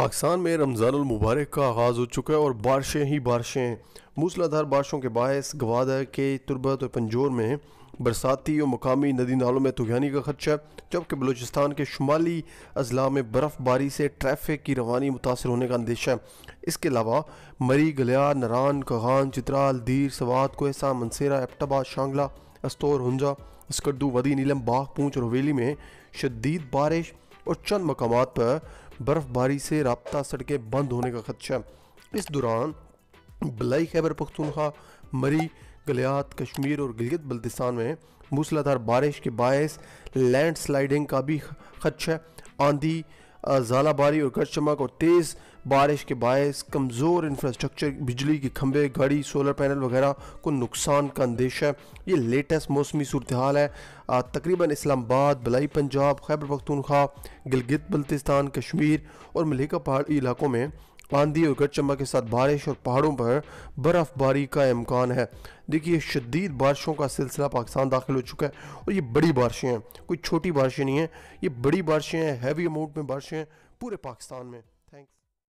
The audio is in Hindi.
पाकिस्तान में रमज़ान मुबारक का आगाज़ हो चुका है और बारिशें ही बारिशें मूसलाधार बारिशों के बायस गवादर के तुरबत और पंजोर में बरसाती और मकामी नदी नालों में तुगानी का खदशा जबकि बलूचिस्तान के शुमाली अजला में बर्फ़बारी से ट्रैफिक की रवानी मुतासर होने का अंदेशा है इसके अलावा मरी गलिया नरान कहान चित्राल दीर सवात कोहसा मनसेरा एपटाबाद शांगला अस्तौर हुंजा स्कर्दू वदी नीलम बाग पूछ और हवेली में शदीद बारिश और चंद मकाम पर बर्फबारी से रबता सड़कें बंद होने का खदशा इस दौरान बलई खैबर पख्तनखा मरी गलियात कश्मीर और गिलगित बल्तिस्तान में मूसलाधार बारिश के बायस लैंड स्लाइडिंग का भी खदशा आंधी जालाबारी और गर्ज चमक और तेज़ बारिश के बायस कमज़ोर इंफ्रास्ट्रक्चर बिजली के खंभे गाड़ी सोलर पैनल वगैरह को नुकसान का अंदेशा है ये लेटेस्ट मौसमी सूरत हाल है तकरीबन इस्लामाबाद बलाई पंजाब खैबर पख्तूनख्वा गिलगित बल्तिस्तान कश्मीर और मलिका पहाड़ी इलाकों में आंधी और चमक के साथ बारिश और पहाड़ों पर बर्फबारी का इम्कान है देखिए शदीद बारिशों का सिलसिला पाकिस्तान दाखिल हो चुका है और ये बड़ी बारिशें हैं कोई छोटी बारिशें नहीं हैं ये बड़ी बारिशें हैं हैवी अमाउंट में बारिशें हैं पूरे पाकिस्तान में थैंक्स